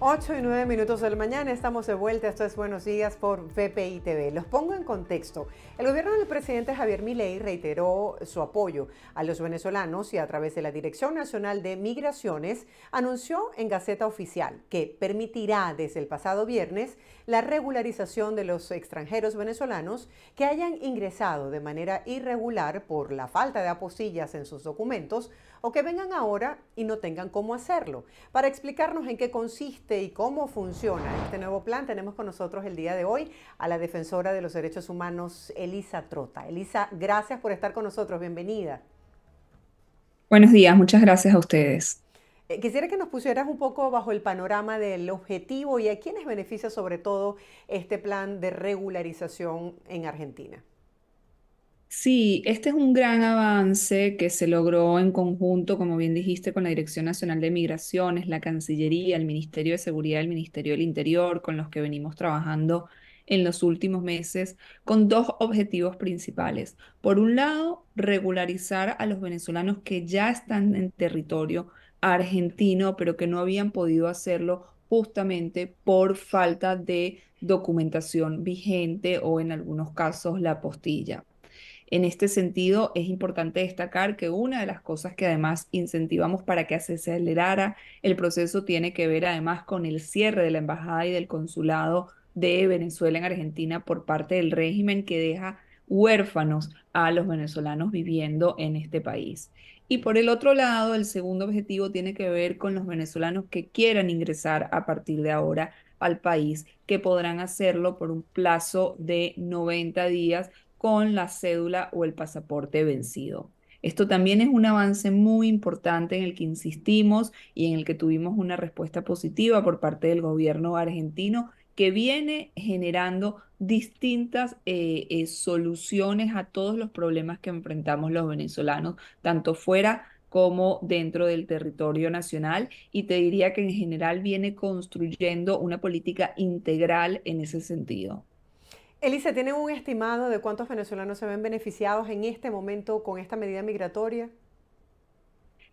8 y 9 minutos del mañana, estamos de vuelta. Esto es Buenos Días por VPI TV. Los pongo en contexto. El gobierno del presidente Javier Milei reiteró su apoyo a los venezolanos y a través de la Dirección Nacional de Migraciones anunció en Gaceta Oficial que permitirá desde el pasado viernes la regularización de los extranjeros venezolanos que hayan ingresado de manera irregular por la falta de apostillas en sus documentos o que vengan ahora y no tengan cómo hacerlo. Para explicarnos en qué consiste y cómo funciona este nuevo plan, tenemos con nosotros el día de hoy a la defensora de los derechos humanos, Elisa Trota. Elisa, gracias por estar con nosotros, bienvenida. Buenos días, muchas gracias a ustedes. Eh, quisiera que nos pusieras un poco bajo el panorama del objetivo y a quiénes beneficia sobre todo este plan de regularización en Argentina. Sí, este es un gran avance que se logró en conjunto, como bien dijiste, con la Dirección Nacional de Migraciones, la Cancillería, el Ministerio de Seguridad, el Ministerio del Interior, con los que venimos trabajando en los últimos meses con dos objetivos principales. Por un lado, regularizar a los venezolanos que ya están en territorio argentino, pero que no habían podido hacerlo justamente por falta de documentación vigente o en algunos casos la postilla. En este sentido, es importante destacar que una de las cosas que además incentivamos para que se acelerara el proceso tiene que ver además con el cierre de la embajada y del consulado de Venezuela en Argentina por parte del régimen que deja huérfanos a los venezolanos viviendo en este país. Y por el otro lado, el segundo objetivo tiene que ver con los venezolanos que quieran ingresar a partir de ahora al país, que podrán hacerlo por un plazo de 90 días con la cédula o el pasaporte vencido. Esto también es un avance muy importante en el que insistimos y en el que tuvimos una respuesta positiva por parte del gobierno argentino que viene generando distintas eh, eh, soluciones a todos los problemas que enfrentamos los venezolanos, tanto fuera como dentro del territorio nacional y te diría que en general viene construyendo una política integral en ese sentido. Elisa, ¿tienen un estimado de cuántos venezolanos se ven beneficiados en este momento con esta medida migratoria?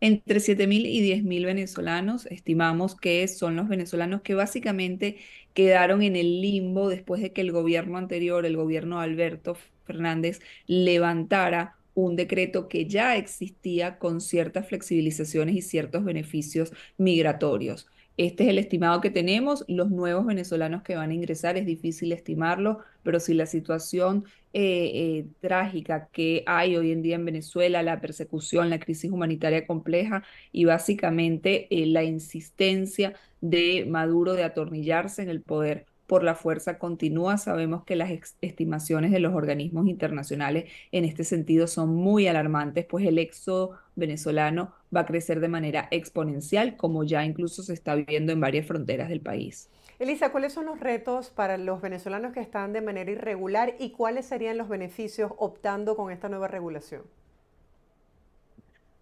Entre 7.000 y 10.000 venezolanos estimamos que son los venezolanos que básicamente quedaron en el limbo después de que el gobierno anterior, el gobierno de Alberto Fernández, levantara un decreto que ya existía con ciertas flexibilizaciones y ciertos beneficios migratorios. Este es el estimado que tenemos. Los nuevos venezolanos que van a ingresar es difícil estimarlo, pero si la situación eh, eh, trágica que hay hoy en día en Venezuela, la persecución, la crisis humanitaria compleja y básicamente eh, la insistencia de Maduro de atornillarse en el poder por la fuerza continua. Sabemos que las estimaciones de los organismos internacionales en este sentido son muy alarmantes, pues el éxodo venezolano va a crecer de manera exponencial, como ya incluso se está viviendo en varias fronteras del país. Elisa, ¿cuáles son los retos para los venezolanos que están de manera irregular y cuáles serían los beneficios optando con esta nueva regulación?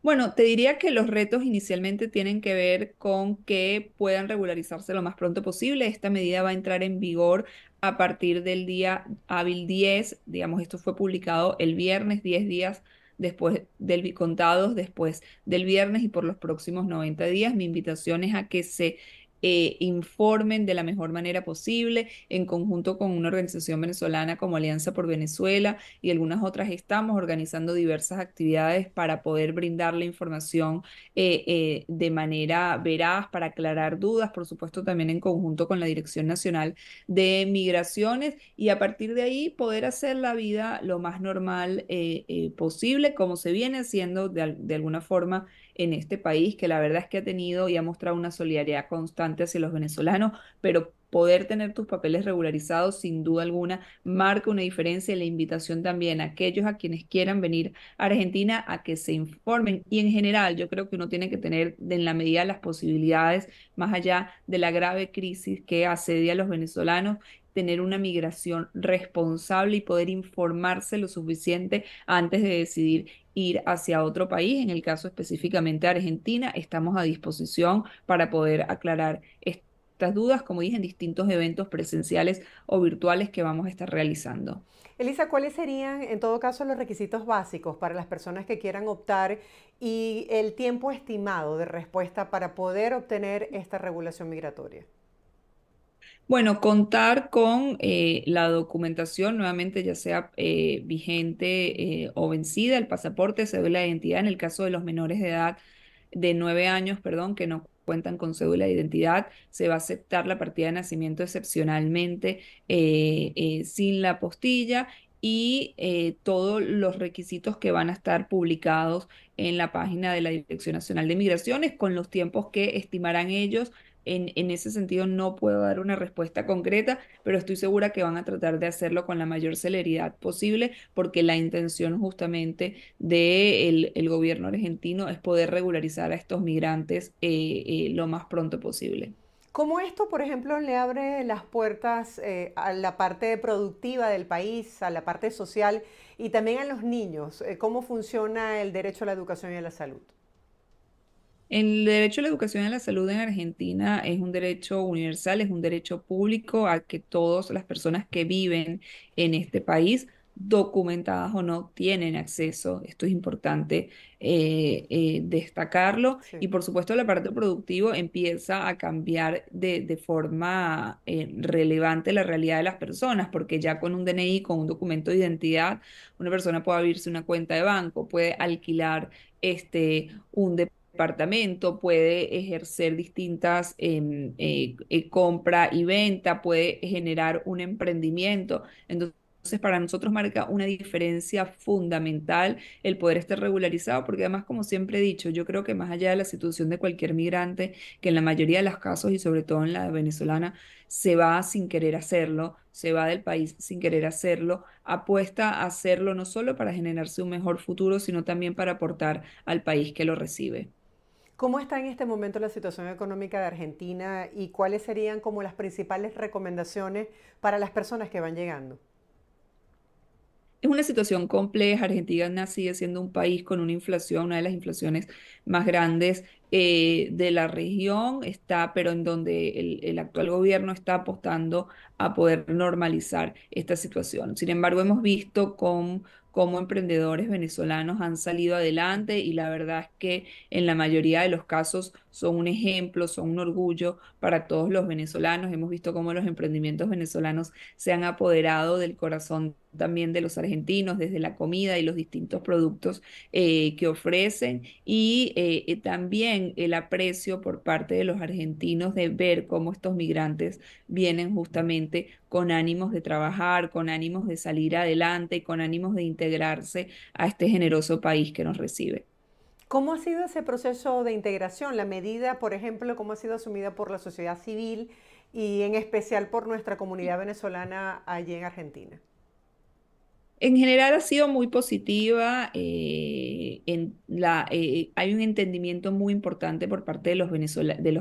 Bueno, te diría que los retos inicialmente tienen que ver con que puedan regularizarse lo más pronto posible. Esta medida va a entrar en vigor a partir del día hábil 10, digamos, esto fue publicado el viernes, 10 días después del contados después del viernes y por los próximos 90 días. Mi invitación es a que se eh, informen de la mejor manera posible, en conjunto con una organización venezolana como Alianza por Venezuela y algunas otras estamos organizando diversas actividades para poder brindar la información eh, eh, de manera veraz, para aclarar dudas, por supuesto también en conjunto con la Dirección Nacional de Migraciones y a partir de ahí poder hacer la vida lo más normal posible, como se viene haciendo de alguna forma en este país, que la verdad es que ha tenido y ha mostrado una solidaridad constante hacia los venezolanos, pero poder tener tus papeles regularizados sin duda alguna marca una diferencia y la invitación también a aquellos a quienes quieran venir a Argentina a que se informen y en general yo creo que uno tiene que tener en la medida las posibilidades más allá de la grave crisis que asedia a los venezolanos tener una migración responsable y poder informarse lo suficiente antes de decidir ir hacia otro país. En el caso específicamente Argentina, estamos a disposición para poder aclarar estas dudas, como dije, en distintos eventos presenciales o virtuales que vamos a estar realizando. Elisa, ¿cuáles serían en todo caso los requisitos básicos para las personas que quieran optar y el tiempo estimado de respuesta para poder obtener esta regulación migratoria? Bueno, contar con eh, la documentación nuevamente, ya sea eh, vigente eh, o vencida, el pasaporte, cédula de identidad, en el caso de los menores de edad de nueve años, perdón, que no cuentan con cédula de identidad, se va a aceptar la partida de nacimiento excepcionalmente sin la postilla y todos los requisitos que van a estar publicados en la página de la Dirección Nacional de Migraciones con los tiempos que estimarán ellos en, ese sentido no puedo dar una respuesta concreta, pero estoy segura que van a tratar de hacerlo con la mayor celeridad posible, porque la intención justamente del gobierno argentino es poder regularizar a estos migrantes eh, eh, lo más pronto posible. ¿Cómo esto, por ejemplo, le abre las puertas eh, a la parte productiva del país, a la parte social y también a los niños? ¿Cómo funciona el derecho a la educación y a la salud? El derecho a la educación y a la salud en Argentina es un derecho universal, es un derecho público a que todas las personas que viven en este país, documentadas o no, tienen acceso. Esto es importante eh, eh, destacarlo. Y por supuesto, la parte productivo empieza a cambiar de, forma eh, relevante la realidad de las personas, porque ya con un DNI, con un documento de identidad, una persona puede abrirse una cuenta de banco, puede alquilar este, un depósito departamento, puede ejercer distintas em, eh, eh, compra y venta, puede generar un emprendimiento. Entonces, entonces, para nosotros marca una diferencia fundamental el poder estar regularizado, porque además, como siempre he dicho, yo creo que más allá de la situación de cualquier migrante, que en la mayoría de los casos y sobre todo en la venezolana, se va sin querer hacerlo, se va del país sin querer hacerlo, apuesta a hacerlo no solo para generarse un mejor futuro, sino también para aportar al país que lo recibe. ¿Cómo está en este momento la situación económica de Argentina y cuáles serían como las principales recomendaciones para las personas que van llegando? Es una situación compleja. Argentina sigue siendo un país con una inflación, una de las inflaciones más grandes eh, de la región, está, pero en donde el, el, actual gobierno está apostando a poder normalizar esta situación. Sin embargo, hemos visto con cómo emprendedores venezolanos han salido adelante y la verdad es que en la mayoría de los casos son un ejemplo, son un orgullo para todos los venezolanos. Hemos visto cómo los emprendimientos venezolanos se han apoderado del corazón también de los argentinos, desde la comida y los distintos productos eh, que ofrecen y eh, eh, también el aprecio por parte de los argentinos de ver cómo estos migrantes vienen justamente con ánimos de trabajar, con ánimos de salir adelante, con ánimos de integrarse a este generoso país que nos recibe. ¿Cómo ha sido ese proceso de integración? La medida, por ejemplo, cómo ha sido asumida por la sociedad civil y en especial por nuestra comunidad venezolana allí en Argentina en general ha sido muy positiva. Eh, eh, eh, hay un entendimiento muy importante por parte de los,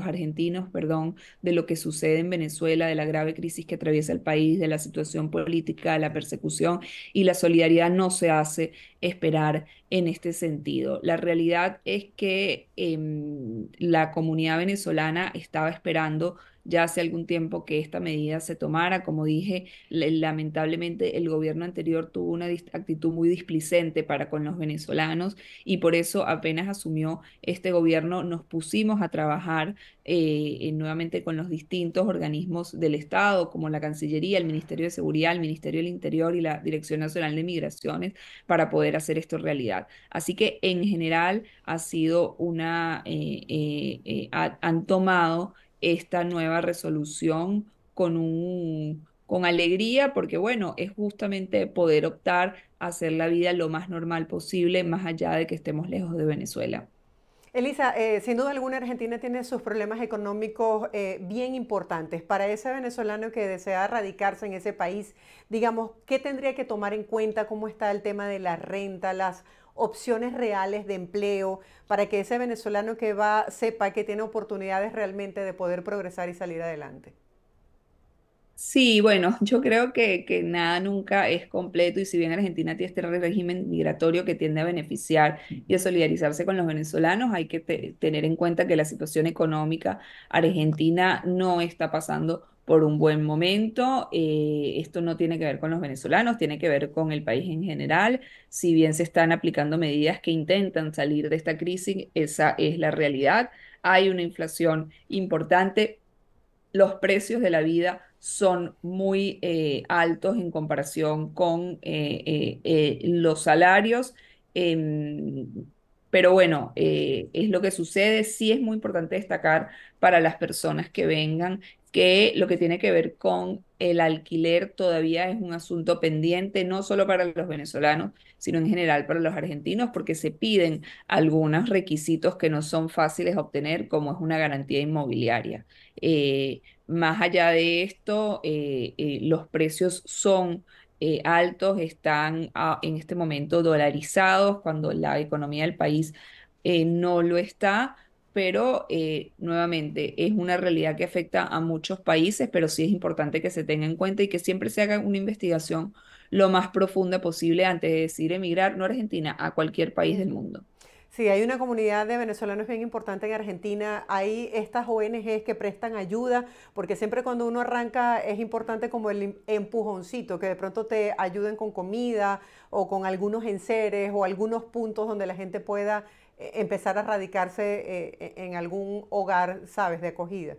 argentinos perdón, de lo que sucede en Venezuela, de la grave crisis que atraviesa el país, de la situación política, de la persecución y la solidaridad no se hace esperar en este sentido. La realidad es que em, la comunidad venezolana estaba esperando ya hace algún tiempo que esta medida se tomara. Como dije, lamentablemente el gobierno anterior tuvo una actitud muy displicente para con los venezolanos y por eso apenas asumió este gobierno nos pusimos a trabajar eh, nuevamente con los distintos organismos del Estado, como la Cancillería, el Ministerio de Seguridad, el Ministerio del Interior y la Dirección Nacional de Migraciones, para poder hacer esto realidad. Así que en general ha sido una, eh, eh, han tomado esta nueva resolución con un con alegría, porque bueno, es justamente poder optar a hacer la vida lo más normal posible, más allá de que estemos lejos de Venezuela. Elisa, eh, sin duda alguna Argentina tiene sus problemas económicos eh, bien importantes. Para ese venezolano que desea radicarse en ese país, digamos, ¿qué tendría que tomar en cuenta? ¿Cómo está el tema de la renta, las opciones reales de empleo, para que ese venezolano que va sepa que tiene oportunidades realmente de poder progresar y salir adelante. Sí, bueno, yo creo que, nada nunca es completo y si bien Argentina tiene este régimen migratorio que tiende a beneficiar y a solidarizarse con los venezolanos, hay que tener en cuenta que la situación económica argentina no está pasando por un buen momento. Eh, esto no tiene que ver con los venezolanos, tiene que ver con el país en general. Si bien se están aplicando medidas que intentan salir de esta crisis, esa es la realidad. Hay una inflación importante, los precios de la vida son muy eh, altos en comparación con eh, los salarios. Em, pero bueno, eh, es lo que sucede. Sí es muy importante destacar para las personas que vengan que lo que tiene que ver con el alquiler todavía es un asunto pendiente, no solo para los venezolanos, sino en general para los argentinos, porque se piden algunos requisitos que no son fáciles de obtener, como es una garantía inmobiliaria. Eh, más allá de esto, eh, los precios son eh, altos, están ah, en este momento dolarizados cuando la economía del país eh, no lo está, pero eh, nuevamente es una realidad que afecta a muchos países, pero sí es importante que se tenga en cuenta y que siempre se haga una investigación lo más profunda posible antes de decir emigrar, no a Argentina, a cualquier país del mundo. Sí, hay una comunidad de venezolanos bien importante en Argentina. Hay estas ONGs que prestan ayuda, porque siempre cuando uno arranca es importante como el em, empujoncito, que de pronto te ayuden con comida o con algunos enseres o algunos puntos donde la gente pueda eh, empezar a radicarse eh, e, en algún hogar, ¿sabes?, de acogida.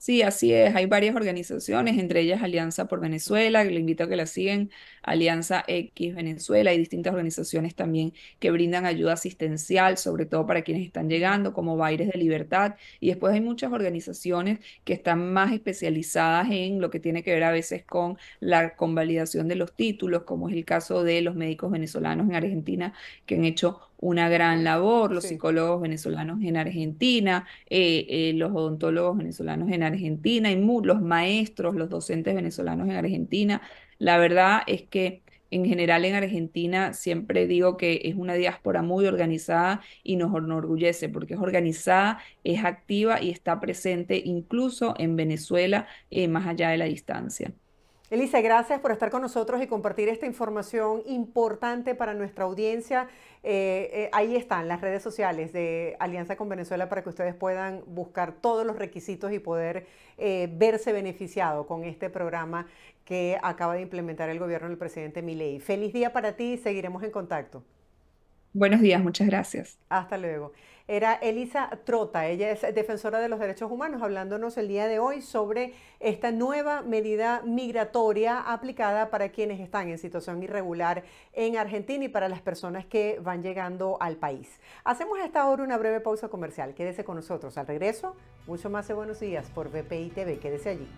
Sí, así es. Hay varias organizaciones, entre ellas Alianza por Venezuela, que le invito a que la sigan, Alianza X Venezuela, hay distintas organizaciones también que brindan ayuda asistencial, sobre todo para quienes están llegando, como Baires de Libertad. Y después hay muchas organizaciones que están más especializadas en lo que tiene que ver a veces con la convalidación de los títulos, como es el caso de los médicos venezolanos en Argentina, que han hecho una gran labor, los psicólogos venezolanos en Argentina, eh, eh, los odontólogos venezolanos en Argentina, y los maestros, los docentes venezolanos en Argentina. La verdad es que en general en Argentina siempre digo que es una diáspora muy organizada y nos enorgullece porque es organizada, es activa y está presente incluso en Venezuela eh, más allá de la distancia. Elisa, gracias por estar con nosotros y compartir esta información importante para nuestra audiencia. Eh, eh, ahí están las redes sociales de Alianza con Venezuela para que ustedes puedan buscar todos los requisitos y poder eh, verse beneficiado con este programa que acaba de implementar el gobierno del presidente Milei. Feliz día para ti y seguiremos en contacto. Buenos días, muchas gracias. Hasta luego era Elisa Trota. Ella es defensora de los derechos humanos, hablándonos el día de hoy sobre esta nueva medida migratoria aplicada para quienes están en situación irregular en Argentina y para las personas que van llegando al país. Hacemos esta hora una breve pausa comercial. Quédese con nosotros. Al regreso, mucho más de buenos días por BPI TV. Quédese allí.